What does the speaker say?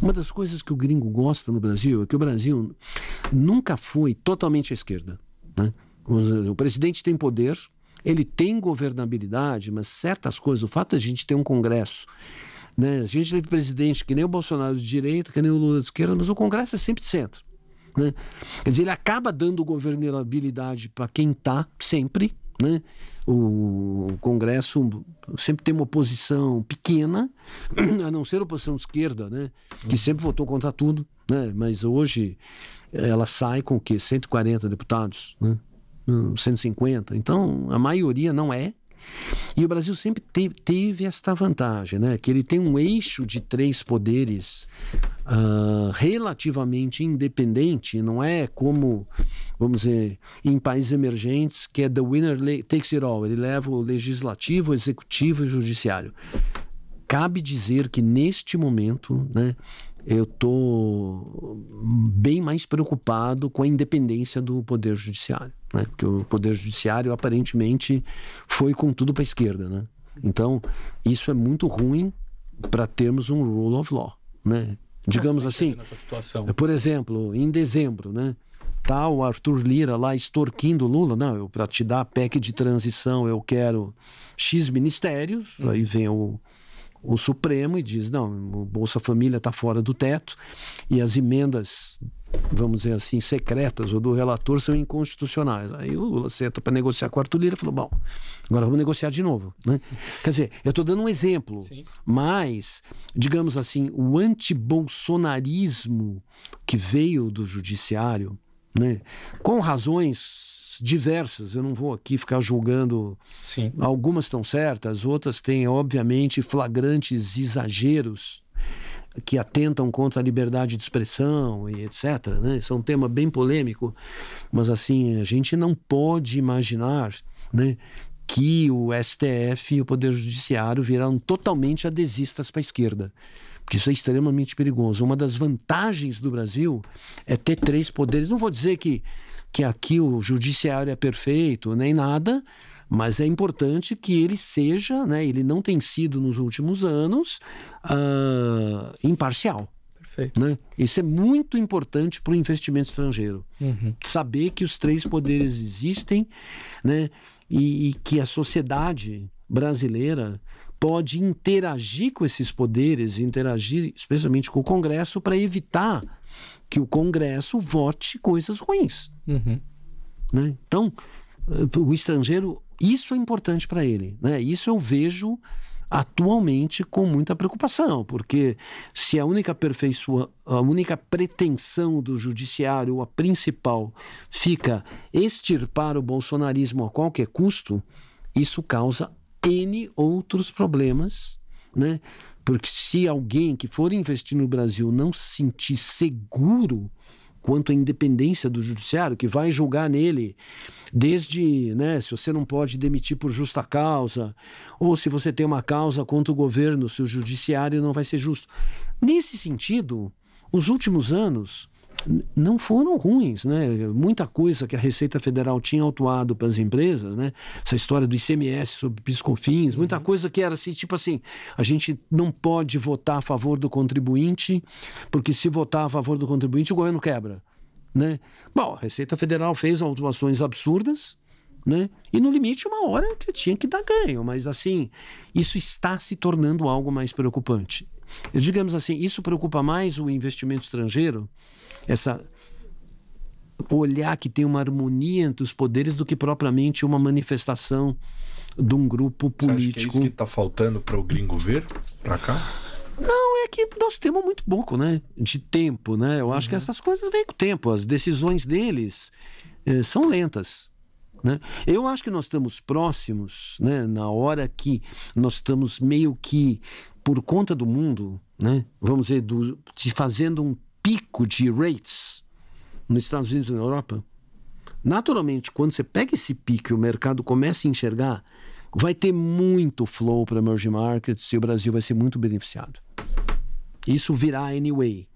Uma das coisas que o gringo gosta no Brasil é que o Brasil nunca foi totalmente à esquerda. Né? O presidente tem poder, ele tem governabilidade, mas certas coisas, o fato de é a gente ter um Congresso. Né? A gente teve presidente que nem o Bolsonaro de direita, que nem o Lula de esquerda, mas o Congresso é sempre de centro. Né? Quer dizer, ele acaba dando governabilidade para quem está sempre, né? O Congresso sempre tem uma posição pequena, a não ser a oposição de esquerda, né? que sempre votou contra tudo, né? mas hoje ela sai com o quê? 140 deputados, né? 150. Hum, então, a maioria não é. E o Brasil sempre te teve esta vantagem, né? que ele tem um eixo de três poderes uh, relativamente independente, não é como vamos dizer, em países emergentes, que é the winner takes it all. Ele leva o legislativo, o executivo e o judiciário. Cabe dizer que neste momento, né, eu estou bem mais preocupado com a independência do Poder Judiciário, né? porque o Poder Judiciário aparentemente foi com tudo para a esquerda. Né? Então, isso é muito ruim para termos um rule of law. Né? Digamos assim, por exemplo, em dezembro, né, tá o Arthur Lira lá extorquindo Lula. Não, eu para te dar a PEC de transição, eu quero X ministérios. Uhum. Aí vem o, o Supremo e diz: não, o Bolsa Família está fora do teto e as emendas, vamos dizer assim, secretas ou do relator são inconstitucionais. Aí o Lula senta para negociar com o Arthur Lira e falou: bom, agora vamos negociar de novo. Né? Quer dizer, eu estou dando um exemplo, Sim. mas, digamos assim, o antibolsonarismo que veio do judiciário né? com razões diversas. Eu não vou aqui ficar julgando. Sim. Algumas estão certas, outras têm, obviamente, flagrantes exageros que atentam contra a liberdade de expressão e etc. Né? Isso é um tema bem polêmico, mas assim, a gente não pode imaginar né, que o STF e o Poder Judiciário viraram totalmente adesistas para a esquerda. Porque isso é extremamente perigoso. Uma das vantagens do Brasil é ter três poderes. Não vou dizer que, que aqui o judiciário é perfeito, nem nada, mas é importante que ele seja, né, ele não tem sido nos últimos anos, uh, imparcial. Perfeito. Né? Isso é muito importante para o investimento estrangeiro. Uhum. Saber que os três poderes existem né? e, e que a sociedade brasileira pode interagir com esses poderes, interagir especialmente com o Congresso, para evitar que o Congresso vote coisas ruins. Uhum. Né? Então, eh, o estrangeiro, isso é importante para ele. Né? Isso eu vejo atualmente com muita preocupação, porque se a única a única pretensão do judiciário, a principal, fica extirpar o bolsonarismo a qualquer custo, isso causa N outros problemas, né? Porque se alguém que for investir no Brasil não se sentir seguro quanto à independência do judiciário, que vai julgar nele, desde né, se você não pode demitir por justa causa, ou se você tem uma causa contra o governo, se o judiciário não vai ser justo. Nesse sentido, os últimos anos não foram ruins, né? Muita coisa que a Receita Federal tinha autuado para as empresas, né? Essa história do ICMS sobre piscofins, muita uhum. coisa que era assim, tipo assim, a gente não pode votar a favor do contribuinte, porque se votar a favor do contribuinte, o governo quebra, né? Bom, a Receita Federal fez autuações absurdas, né? E no limite, uma hora que tinha que dar ganho, mas assim, isso está se tornando algo mais preocupante. Digamos assim, isso preocupa mais o investimento estrangeiro, essa olhar que tem uma harmonia entre os poderes do que propriamente uma manifestação de um grupo político. Você acha que é isso que está faltando para o gringo ver para cá? Não, é que nós temos muito pouco, né? De tempo, né? Eu acho uhum. que essas coisas vêm com o tempo. As decisões deles eh, são lentas. Né? Eu acho que nós estamos próximos, né, na hora que nós estamos meio que por conta do mundo, né, vamos dizer, do, de fazendo um pico de rates nos Estados Unidos e na Europa, naturalmente, quando você pega esse pico e o mercado começa a enxergar, vai ter muito flow para emerging markets e o Brasil vai ser muito beneficiado. Isso virá anyway.